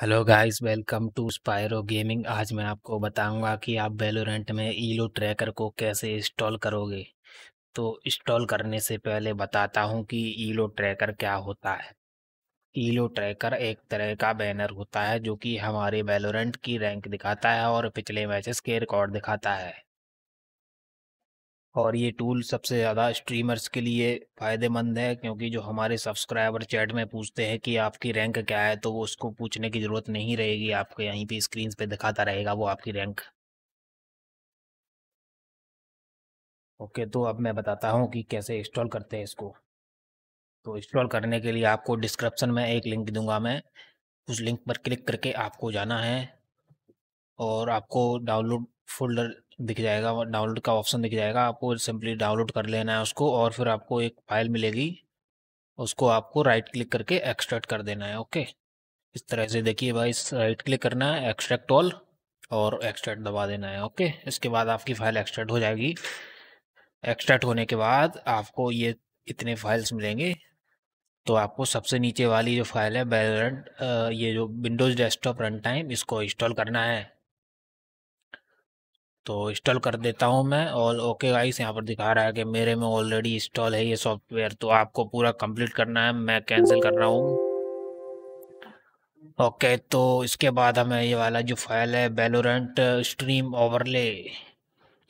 hello guys welcome to Spyro gaming आज मैं आपको बताऊंगा कि आप वेलोरेंट में ईलो ट्रैकर को कैसे इंस्टॉल करोगे तो इंस्टॉल करने से पहले बताता हूं कि ईलो ट्रैकर क्या होता है ईलो ट्रैकर एक तरह का बैनर होता है जो कि हमारे वेलोरेंट की रैंक दिखाता है और पिछले मैचेस के रिकॉर्ड दिखाता है और ये टूल सबसे ज़्यादा स्ट्रीमर्स के लिए फ़ायदेमंद है क्योंकि जो हमारे सब्सक्राइबर चैट में पूछते हैं कि आपकी रैंक क्या है तो वो उसको पूछने की ज़रूरत नहीं रहेगी आपको यहीं पे स्क्रीन पे दिखाता रहेगा वो आपकी रैंक ओके तो अब मैं बताता हूँ कि कैसे इंस्टॉल करते हैं इसको तो इंस्टॉल करने के लिए आपको डिस्क्रिप्सन में एक लिंक दूंगा मैं उस लिंक पर क्लिक करके आपको जाना है और आपको डाउनलोड फोल्डर दिख जाएगा डाउनलोड का ऑप्शन दिख जाएगा आपको सिंपली डाउनलोड कर लेना है उसको और फिर आपको एक फाइल मिलेगी उसको आपको राइट क्लिक करके एक्सट्रैक्ट कर देना है ओके इस तरह से देखिए भाई राइट क्लिक करना है एक्सट्रैक्ट ऑल और एक्सट्रैक्ट दबा देना है ओके इसके बाद आपकी फाइल एक्सट्रैक्ट हो जाएगी एक्सट्रैक्ट होने के बाद आपको ये इतने फाइल्स मिलेंगे तो आपको सबसे नीचे वाली जो फाइल है बैलेंट ये जो विंडोज़ डेस्कटॉप रन टाइम इसको इंस्टॉल करना है तो इंस्टॉल कर देता हूँ मैं और ओके गाइस यहाँ पर दिखा रहा है कि मेरे में ऑलरेडी इंस्टॉल है ये सॉफ्टवेयर तो आपको पूरा कंप्लीट करना है मैं कैंसिल कर रहा हूँ ओके तो इसके बाद हमें ये वाला जो फाइल है बेलोरेंट स्ट्रीम ओवरले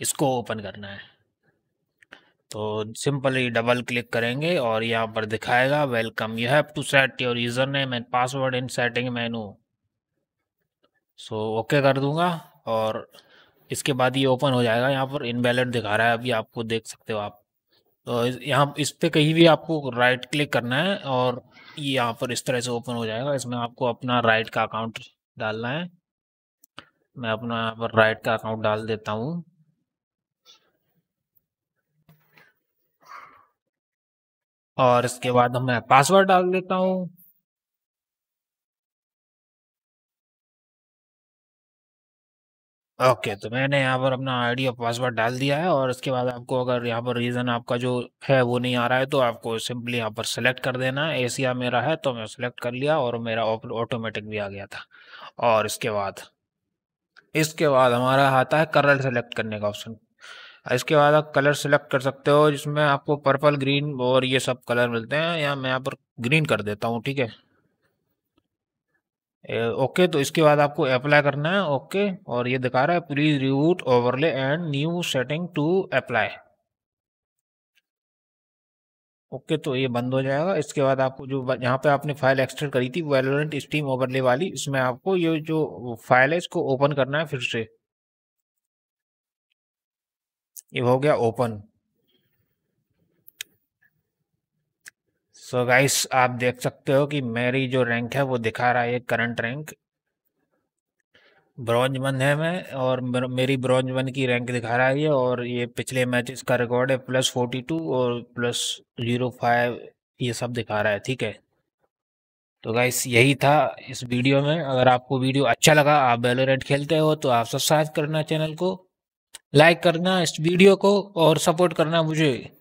इसको ओपन करना है तो सिंपली डबल क्लिक करेंगे और यहाँ पर दिखाएगा welcome you have to set your username and password in setting menu so okay कर दूंगा और इसके बाद ये ओपन हो जाएगा यहाँ पर इनवैलिड दिखा रहा है अभी आपको देख सकते हो आप तो यहाँ इस पर कहीं भी आपको राइट क्लिक करना है और ये यहाँ पर इस तरह से ओपन हो जाएगा इसमें आपको अपना राइट का अकाउंट डालना है मैं अपना यहाँ पर राइट का अकाउंट डाल देता हूँ और इसके बाद मैं पासवर्ड डाल देता हूँ ओके तो मैंने यहाँ पर अपना आईडी और पासवर्ड डाल दिया है और इसके बाद आपको अगर यहाँ पर रीज़न आपका जो है वो नहीं आ रहा है तो आपको सिंपली यहाँ पर सेलेक्ट कर देना है एसिया मेरा है तो मैं सेलेक्ट कर लिया और मेरा ऑटोमेटिक भी आ गया था और इसके बाद इसके बाद हमारा आता है कलर सेलेक्ट करने का ऑप्शन इसके बाद आप कलर सेलेक्ट कर सकते हो जिसमें आपको पर्पल ग्रीन और ये सब कलर मिलते हैं या मैं यहाँ पर ग्रीन कर देता हूँ ठीक है ओके तो इसके बाद आपको अप्लाई करना है ओके और ये दिखा रहा है please reboot overlay and new setting to apply okay तो ये बंद हो जाएगा इसके बाद आपको जो यहाँ पे आपने फाइल एक्सटेंड करी थी वेलोरेंट स्टीम ओवरले वाली इसमें आपको ये जो फाइल है इसको ओपन करना है फिर से ये हो गया ओपन सो so गाइस आप देख सकते हो कि मेरी जो रैंक है वो दिखा रहा है करंट रैंक ब्रॉन्ज वन है मैं और मेरी ब्रॉन्ज वन की रैंक दिखा रहा है और ये पिछले मैचेस का रिकॉर्ड है प्लस फोर्टी टू और प्लस ज़ीरो फाइव ये सब दिखा रहा है ठीक है तो गाइस यही था इस वीडियो में अगर आपको वीडियो अच्छा लगा आप बेलोरेट खेलते हो तो आप सब्सक्राइब करना चैनल को लाइक करना इस वीडियो को और सपोर्ट करना मुझे